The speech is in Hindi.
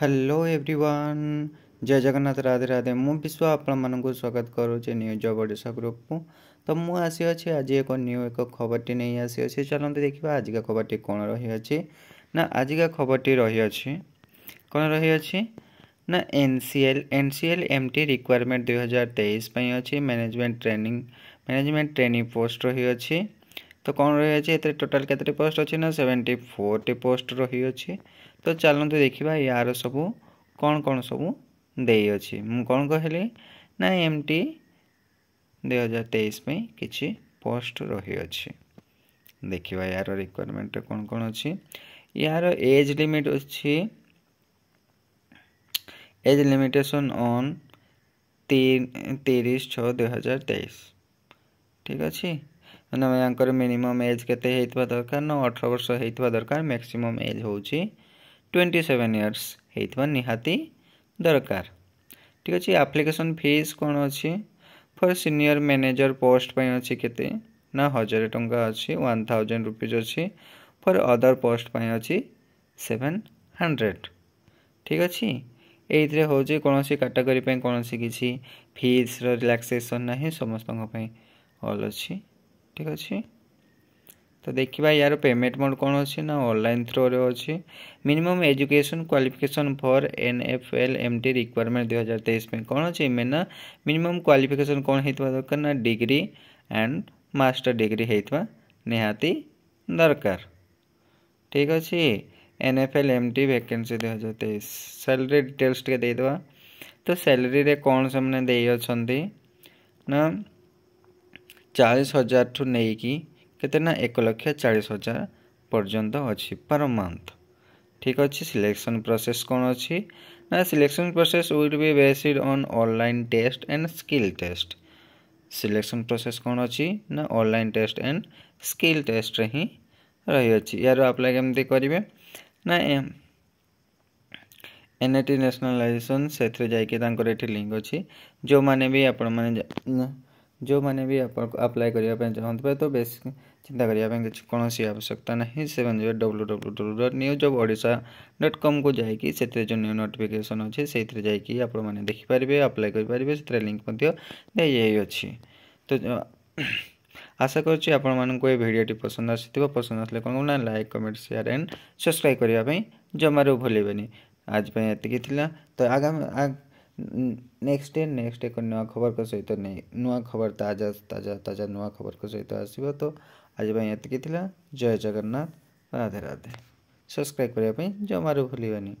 ହ୍ୟାଲୋ ଏଭ୍ରିୱାନ୍ ଜୟ ଜଗନ୍ନାଥ ରାଧେ ରାଧେ ମୁଁ ବିଶ୍ୱ ଆପଣମାନଙ୍କୁ ସ୍ୱାଗତ କରୁଛି ନ୍ୟୁଜ୍ ଓଡ଼ିଶା ଗ୍ରୁପ୍କୁ ତ ମୁଁ ଆସିଅଛି ଆଜି ଏକ ନ୍ୟୁ ଏକ ଖବରଟି ନେଇ ଆସିଅଛି ଚାଲନ୍ତୁ ଦେଖିବା ଆଜିକା ଖବରଟି କ'ଣ ରହିଅଛି ନା ଆଜିକା ଖବରଟି ରହିଅଛି କ'ଣ ରହିଅଛି ନା N C L N C L M T requirement ଦୁଇହଜାର ତେଇଶ ପାଇଁ ଅଛି management training management training post ରହିଅଛି ତ କ'ଣ ରହିଅଛି ଏଥିରେ ଟୋଟାଲ୍ କେତେଟି ପୋଷ୍ଟ ଅଛି ନା ସେଭେଣ୍ଟି ଫୋର୍ଟି ପୋଷ୍ଟ ରହିଅଛି ତ ଚାଲନ୍ତୁ ଦେଖିବା ଏହାର ସବୁ କ'ଣ କ'ଣ ସବୁ ଦେଇଅଛି ମୁଁ କ'ଣ କହିଲି ନା ଏମିତି ଦୁଇ ହଜାର ତେଇଶ ପାଇଁ କିଛି ପୋଷ୍ଟ ରହିଅଛି ଦେଖିବା ଏହାର ରିକ୍ୱାରମେଣ୍ଟରେ କ'ଣ କ'ଣ ଅଛି ଏହାର ଏଜ୍ ଲିମିଟ୍ ଅଛି ଏଜ୍ ଲିମିଟେସନ୍ ଅନ୍ ତିରିଶ ଛଅ ଦୁଇ ହଜାର ତେଇଶ ଠିକ୍ ଅଛି ମାନେ ୟାଙ୍କର ମିନିମମ୍ ଏଜ୍ କେତେ ହେଇଥିବା ଦରକାର ନା ଅଠର ବର୍ଷ ହେଇଥିବା ଦରକାର ମ୍ୟାକ୍ସିମମ୍ ଏଜ୍ ହେଉଛି ଟ୍ୱେଣ୍ଟି ସେଭେନ୍ ଇୟର୍ସ ହେଇଥିବା ନିହାତି ଦରକାର ଠିକ୍ ଅଛି ଆପ୍ଲିକେସନ୍ ଫିସ୍ କ'ଣ ଅଛି ଫର୍ ସିନିୟର ମ୍ୟାନେଜର ପୋଷ୍ଟ ପାଇଁ ଅଛି କେତେ ନା ହଜାରେ ଟଙ୍କା ଅଛି ୱାନ୍ ଥାଉଜେଣ୍ଡ ରୁପିଜ୍ ଅଛି ଫର୍ ଅଦର ପୋଷ୍ଟ ପାଇଁ ଅଛି ସେଭେନ୍ ହଣ୍ଡ୍ରେଡ଼ ଠିକ୍ ଅଛି ଏଇଥିରେ ହେଉଛି କୌଣସି କାଟାଗୋରୀ ପାଇଁ କୌଣସି କିଛି ଫିସ୍ର ରିଲାକ୍ସେସନ୍ ନାହିଁ ସମସ୍ତଙ୍କ ପାଇଁ ଅଲ୍ ଅଛି ठीक अच्छे तो देखा यार पेमेंट मोड कौन अच्छी ना ऑनलाइन थ्रो रे अच्छे minimum education qualification for N F qualification for NFL MT requirement 2023 में कौन अच्छे मैं ना मिनिमम क्वालिफिकेशन कौन होता दरकार ना डिग्री एंड मास्टर डिग्री होता निहाती दरकार ठीक अच्छे N F L M T भेके हजार तेईस सालरी डिटेल्स टेद तो सालरी कौन से देना ଚାଳିଶ ହଜାରଠୁ ନେଇକି କେତେ ନା ଏକ ଲକ୍ଷ ଚାଳିଶ ହଜାର ପର୍ଯ୍ୟନ୍ତ ଅଛି ପର୍ ମନ୍ଥ ଠିକ୍ ଅଛି ସିଲେକ୍ସନ୍ ପ୍ରୋସେସ୍ କ'ଣ ଅଛି ନା selection process will be based on online test and skill test selection process କ'ଣ ଅଛି ନା ଅନଲାଇନ୍ ଟେଷ୍ଟ ଆଣ୍ଡ ସ୍କିଲ୍ ଟେଷ୍ଟରେ ହିଁ ରହିଅଛି ଏହାର ଆପ୍ଲାଏ କେମିତି କରିବେ ନା ଏନ୍ ଏ ଟି ନ୍ୟାସନାଲାଇଜେସନ୍ ସେଥିରେ ଯାଇକି ତାଙ୍କର ଏଠି ଲିଙ୍କ୍ ଅଛି ଯେଉଁମାନେ ବି ଆପଣମାନେ जो मैंने भी अप्लाई करने चाहते हैं तो बे चिंता करने कौन आवश्यकता नहीं से W W W dot news of ओडा डट कम को जाकि जो न्यू नोटिफिकेसन अच्छे से आपने देखिपारे अप्लाई करेंगे से लिंक दी तो आशा कर भिडटे पसंद आस पसंद आसने कौन ना like comment share and subscribe करने जमार भूल आजपाई ये तो आगामी नेक्स्ट डे नेक्स्ट एक नुआ खबर को सहित नहीं नुआ खबर ताजा ताजा ताजा नुआ खबर को सहित आसब तो आज ये जय जगन्नाथ राधे राधे सब्सक्राइब करने जमार भूल